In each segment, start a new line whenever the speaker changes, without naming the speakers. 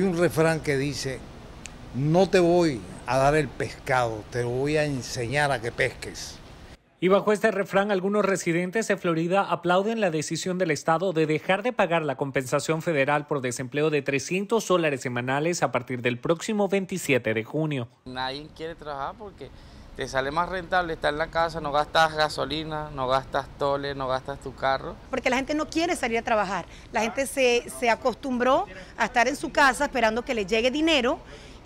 Hay un refrán que dice, no te voy a dar el pescado, te voy a enseñar a que pesques. Y bajo este refrán, algunos residentes de Florida aplauden la decisión del Estado de dejar de pagar la compensación federal por desempleo de 300 dólares semanales a partir del próximo 27 de junio. Nadie quiere trabajar porque te sale más rentable estar en la casa, no gastas gasolina, no gastas tole, no gastas tu carro.
Porque la gente no quiere salir a trabajar, la gente se, se acostumbró a estar en su casa esperando que le llegue dinero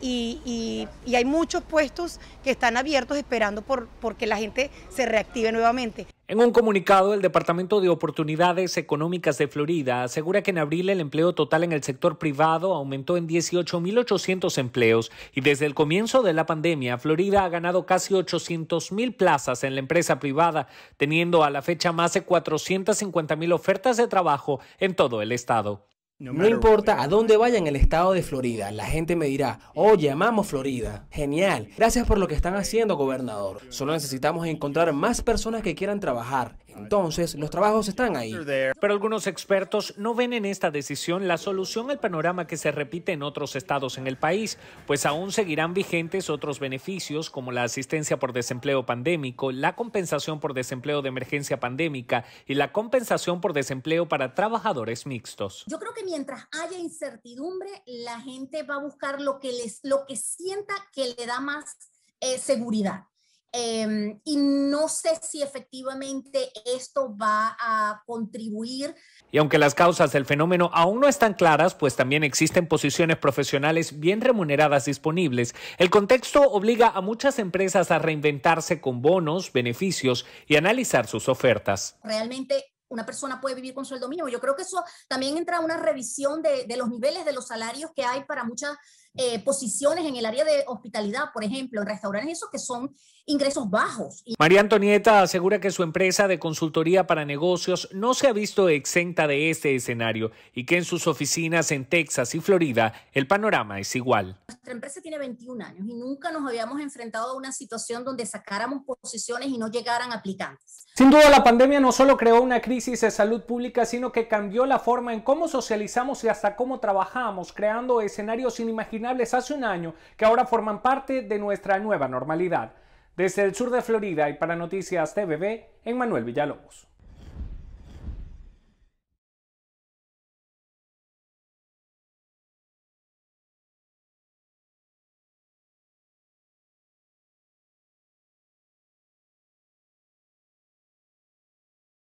y, hay muchos puestos que están abiertos esperando por, porque la gente se reactive nuevamente.
En un comunicado, el Departamento de Oportunidades Económicas de Florida asegura que en abril el empleo total en el sector privado aumentó en 18.800 empleos y desde el comienzo de la pandemia, Florida ha ganado casi 800.000 plazas en la empresa privada, teniendo a la fecha más de 450.000 ofertas de trabajo en todo el estado. No importa a dónde vaya en el estado de Florida, la gente me dirá, oye, amamos Florida. Genial, gracias por lo que están haciendo, gobernador. Solo necesitamos encontrar más personas que quieran trabajar. Entonces, los trabajos están ahí. Pero algunos expertos no ven en esta decisión la solución al panorama que se repite en otros estados en el país, pues aún seguirán vigentes otros beneficios como la asistencia por desempleo pandémico, la compensación por desempleo de emergencia pandémica y la compensación por desempleo para trabajadores mixtos.
Yo creo que mientras haya incertidumbre, la gente va a buscar lo que les lo que sienta que le da más eh, seguridad. Em, y no sé si efectivamente esto va a contribuir.
Y aunque las causas del fenómeno aún no están claras, pues también existen posiciones profesionales bien remuneradas disponibles, el contexto obliga a muchas empresas a reinventarse con bonos, beneficios y analizar sus ofertas.
Realmente una persona puede vivir con sueldo mínimo. Yo creo que eso también entra a una revisión de, de los niveles de los salarios que hay para muchas eh, posiciones en el área de hospitalidad, por ejemplo, en restaurantes, esos que son ingresos bajos.
María Antonieta asegura que su empresa de consultoría para negocios no se ha visto exenta de este escenario y que en sus oficinas en Texas y Florida el panorama es igual.
Nuestra empresa tiene 21 años y nunca nos habíamos enfrentado a una situación donde sacáramos posiciones y no llegaran aplicantes.
Sin duda, la pandemia no solo creó una crisis de salud pública, sino que cambió la forma en cómo socializamos y hasta cómo trabajamos, creando escenarios inimaginables hace un año que ahora forman parte de nuestra nueva normalidad. Desde el sur de Florida y para Noticias TVB, Manuel Villalobos.